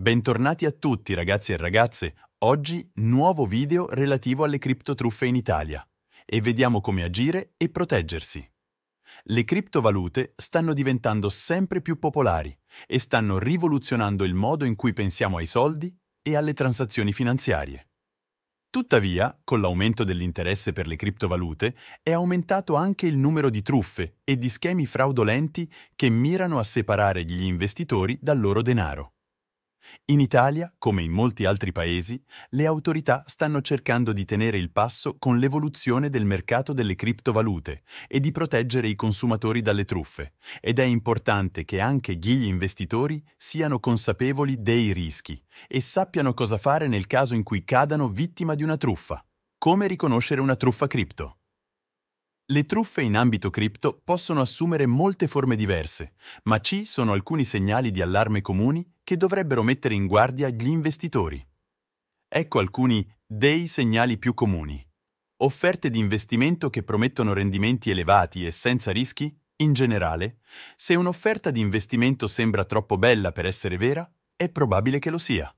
Bentornati a tutti ragazzi e ragazze, oggi nuovo video relativo alle criptotruffe in Italia e vediamo come agire e proteggersi. Le criptovalute stanno diventando sempre più popolari e stanno rivoluzionando il modo in cui pensiamo ai soldi e alle transazioni finanziarie. Tuttavia, con l'aumento dell'interesse per le criptovalute, è aumentato anche il numero di truffe e di schemi fraudolenti che mirano a separare gli investitori dal loro denaro. In Italia, come in molti altri paesi, le autorità stanno cercando di tenere il passo con l'evoluzione del mercato delle criptovalute e di proteggere i consumatori dalle truffe, ed è importante che anche gli investitori siano consapevoli dei rischi e sappiano cosa fare nel caso in cui cadano vittima di una truffa. Come riconoscere una truffa cripto? Le truffe in ambito cripto possono assumere molte forme diverse, ma ci sono alcuni segnali di allarme comuni che dovrebbero mettere in guardia gli investitori. Ecco alcuni dei segnali più comuni. Offerte di investimento che promettono rendimenti elevati e senza rischi? In generale, se un'offerta di investimento sembra troppo bella per essere vera, è probabile che lo sia.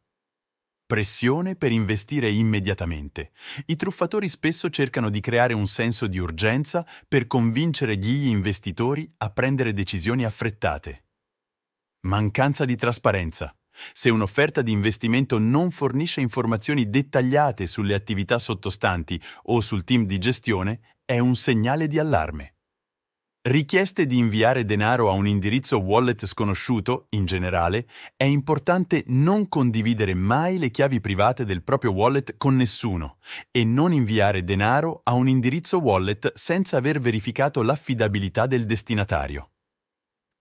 Pressione per investire immediatamente. I truffatori spesso cercano di creare un senso di urgenza per convincere gli investitori a prendere decisioni affrettate. Mancanza di trasparenza. Se un'offerta di investimento non fornisce informazioni dettagliate sulle attività sottostanti o sul team di gestione, è un segnale di allarme. Richieste di inviare denaro a un indirizzo wallet sconosciuto, in generale, è importante non condividere mai le chiavi private del proprio wallet con nessuno e non inviare denaro a un indirizzo wallet senza aver verificato l'affidabilità del destinatario.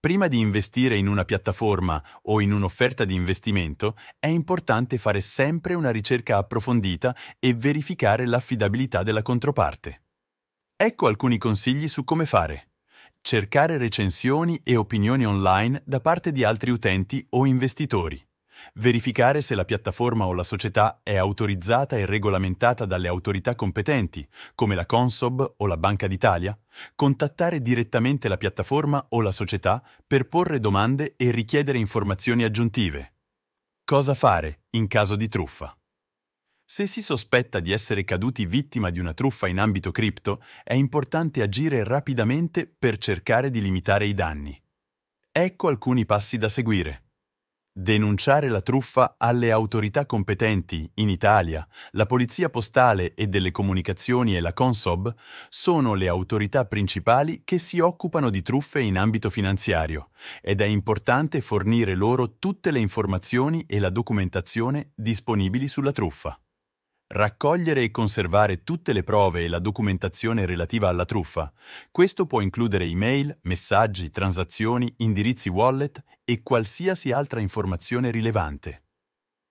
Prima di investire in una piattaforma o in un'offerta di investimento, è importante fare sempre una ricerca approfondita e verificare l'affidabilità della controparte. Ecco alcuni consigli su come fare. Cercare recensioni e opinioni online da parte di altri utenti o investitori verificare se la piattaforma o la società è autorizzata e regolamentata dalle autorità competenti, come la Consob o la Banca d'Italia, contattare direttamente la piattaforma o la società per porre domande e richiedere informazioni aggiuntive. Cosa fare in caso di truffa? Se si sospetta di essere caduti vittima di una truffa in ambito cripto, è importante agire rapidamente per cercare di limitare i danni. Ecco alcuni passi da seguire. Denunciare la truffa alle autorità competenti in Italia, la Polizia Postale e delle Comunicazioni e la Consob sono le autorità principali che si occupano di truffe in ambito finanziario ed è importante fornire loro tutte le informazioni e la documentazione disponibili sulla truffa. Raccogliere e conservare tutte le prove e la documentazione relativa alla truffa. Questo può includere email, messaggi, transazioni, indirizzi wallet e qualsiasi altra informazione rilevante.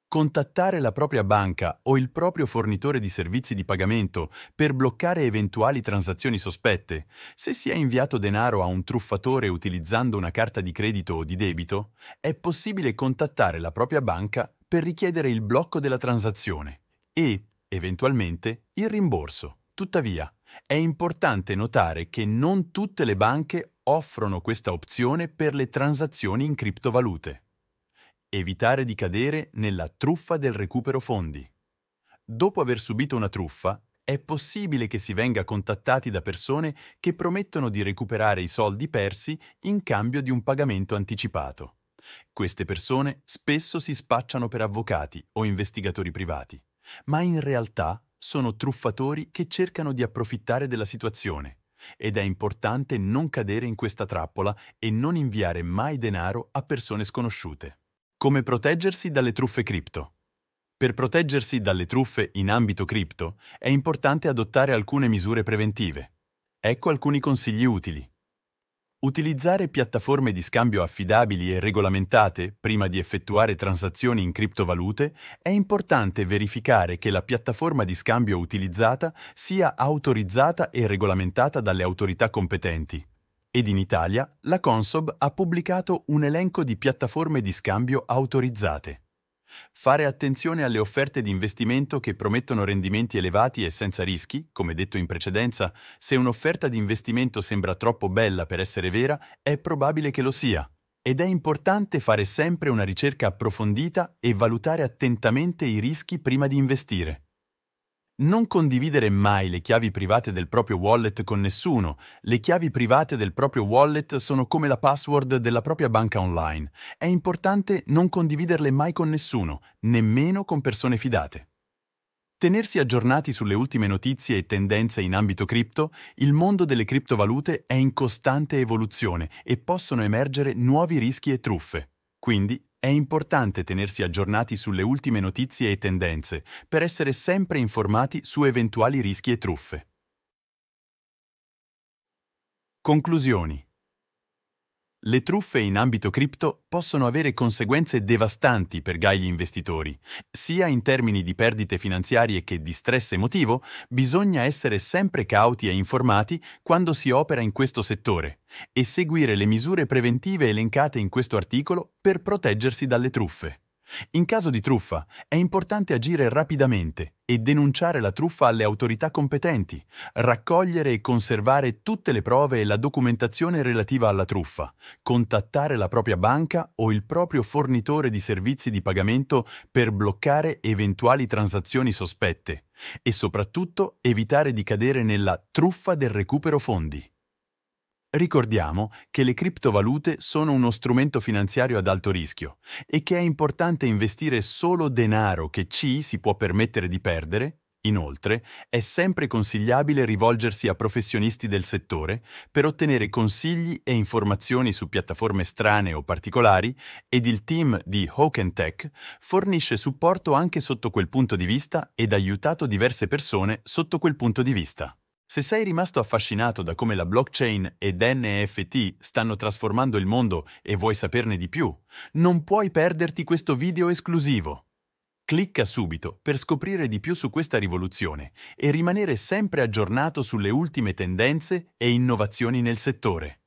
Contattare la propria banca o il proprio fornitore di servizi di pagamento per bloccare eventuali transazioni sospette. Se si è inviato denaro a un truffatore utilizzando una carta di credito o di debito, è possibile contattare la propria banca per richiedere il blocco della transazione. E, eventualmente il rimborso. Tuttavia, è importante notare che non tutte le banche offrono questa opzione per le transazioni in criptovalute. Evitare di cadere nella truffa del recupero fondi. Dopo aver subito una truffa, è possibile che si venga contattati da persone che promettono di recuperare i soldi persi in cambio di un pagamento anticipato. Queste persone spesso si spacciano per avvocati o investigatori privati ma in realtà sono truffatori che cercano di approfittare della situazione ed è importante non cadere in questa trappola e non inviare mai denaro a persone sconosciute. Come proteggersi dalle truffe cripto? Per proteggersi dalle truffe in ambito cripto è importante adottare alcune misure preventive. Ecco alcuni consigli utili. Utilizzare piattaforme di scambio affidabili e regolamentate prima di effettuare transazioni in criptovalute è importante verificare che la piattaforma di scambio utilizzata sia autorizzata e regolamentata dalle autorità competenti. Ed in Italia la Consob ha pubblicato un elenco di piattaforme di scambio autorizzate. Fare attenzione alle offerte di investimento che promettono rendimenti elevati e senza rischi, come detto in precedenza, se un'offerta di investimento sembra troppo bella per essere vera, è probabile che lo sia. Ed è importante fare sempre una ricerca approfondita e valutare attentamente i rischi prima di investire. Non condividere mai le chiavi private del proprio wallet con nessuno. Le chiavi private del proprio wallet sono come la password della propria banca online. È importante non condividerle mai con nessuno, nemmeno con persone fidate. Tenersi aggiornati sulle ultime notizie e tendenze in ambito cripto, il mondo delle criptovalute è in costante evoluzione e possono emergere nuovi rischi e truffe. Quindi è importante tenersi aggiornati sulle ultime notizie e tendenze per essere sempre informati su eventuali rischi e truffe. Conclusioni le truffe in ambito cripto possono avere conseguenze devastanti per gagli investitori. Sia in termini di perdite finanziarie che di stress emotivo, bisogna essere sempre cauti e informati quando si opera in questo settore e seguire le misure preventive elencate in questo articolo per proteggersi dalle truffe. In caso di truffa è importante agire rapidamente e denunciare la truffa alle autorità competenti, raccogliere e conservare tutte le prove e la documentazione relativa alla truffa, contattare la propria banca o il proprio fornitore di servizi di pagamento per bloccare eventuali transazioni sospette e soprattutto evitare di cadere nella truffa del recupero fondi. Ricordiamo che le criptovalute sono uno strumento finanziario ad alto rischio e che è importante investire solo denaro che ci si può permettere di perdere. Inoltre, è sempre consigliabile rivolgersi a professionisti del settore per ottenere consigli e informazioni su piattaforme strane o particolari ed il team di Hawkentech fornisce supporto anche sotto quel punto di vista ed ha aiutato diverse persone sotto quel punto di vista. Se sei rimasto affascinato da come la blockchain ed NFT stanno trasformando il mondo e vuoi saperne di più, non puoi perderti questo video esclusivo. Clicca subito per scoprire di più su questa rivoluzione e rimanere sempre aggiornato sulle ultime tendenze e innovazioni nel settore.